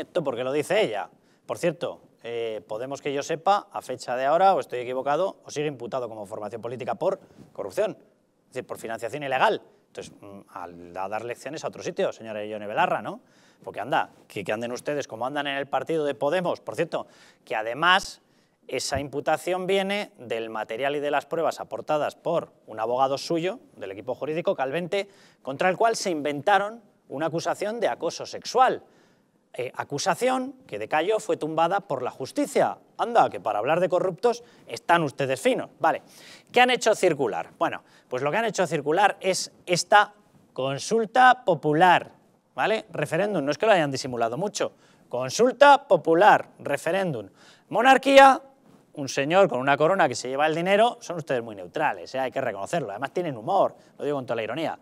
Esto porque lo dice ella. Por cierto, eh, Podemos que yo sepa, a fecha de ahora, o estoy equivocado, o sigue imputado como formación política por corrupción, es decir, por financiación ilegal. Entonces, mm, al, a dar lecciones a otro sitio, señora Ione Belarra, ¿no? Porque anda, que, que anden ustedes como andan en el partido de Podemos, por cierto, que además esa imputación viene del material y de las pruebas aportadas por un abogado suyo, del equipo jurídico, Calvente, contra el cual se inventaron una acusación de acoso sexual. Eh, acusación que de callo fue tumbada por la justicia. Anda, que para hablar de corruptos están ustedes finos. Vale, ¿qué han hecho circular? Bueno, pues lo que han hecho circular es esta consulta popular, ¿vale? Referéndum, no es que lo hayan disimulado mucho. Consulta popular, referéndum. Monarquía, un señor con una corona que se lleva el dinero, son ustedes muy neutrales, ¿eh? hay que reconocerlo. Además tienen humor, lo digo con toda la ironía.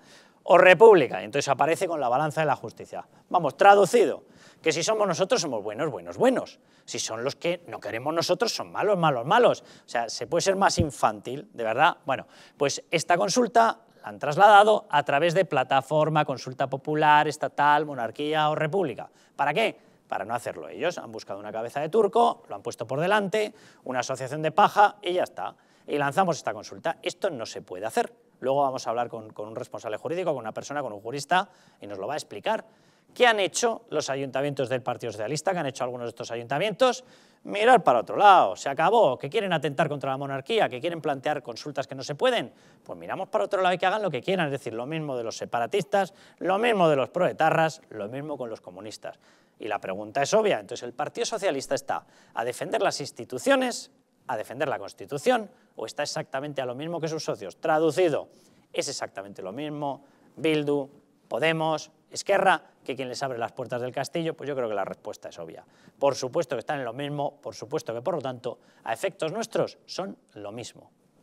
O república, entonces aparece con la balanza de la justicia. Vamos, traducido, que si somos nosotros somos buenos, buenos, buenos. Si son los que no queremos nosotros son malos, malos, malos. O sea, se puede ser más infantil, de verdad. Bueno, pues esta consulta la han trasladado a través de plataforma, consulta popular, estatal, monarquía o república. ¿Para qué? Para no hacerlo ellos. Han buscado una cabeza de turco, lo han puesto por delante, una asociación de paja y ya está. Y lanzamos esta consulta. Esto no se puede hacer. Luego vamos a hablar con, con, un responsable jurídico, con una persona, con un jurista, y nos lo va a explicar. ¿Qué han hecho los ayuntamientos del Partido Socialista? ¿Qué han hecho algunos de estos ayuntamientos? Mirar para otro lado, se acabó, que quieren atentar contra la monarquía, que quieren plantear consultas que no se pueden, pues miramos para otro lado y que hagan lo que quieran, es decir, lo mismo de los separatistas, lo mismo de los proetarras, lo mismo con los comunistas. Y la pregunta es obvia, entonces el Partido Socialista está a defender las instituciones, a defender la Constitución, o está exactamente a lo mismo que sus socios. Traducido, es exactamente lo mismo, Bildu, Podemos, Esquerra, que quien les abre las puertas del castillo, pues yo creo que la respuesta es obvia. Por supuesto que están en lo mismo, por supuesto que por lo tanto, a efectos nuestros son lo mismo.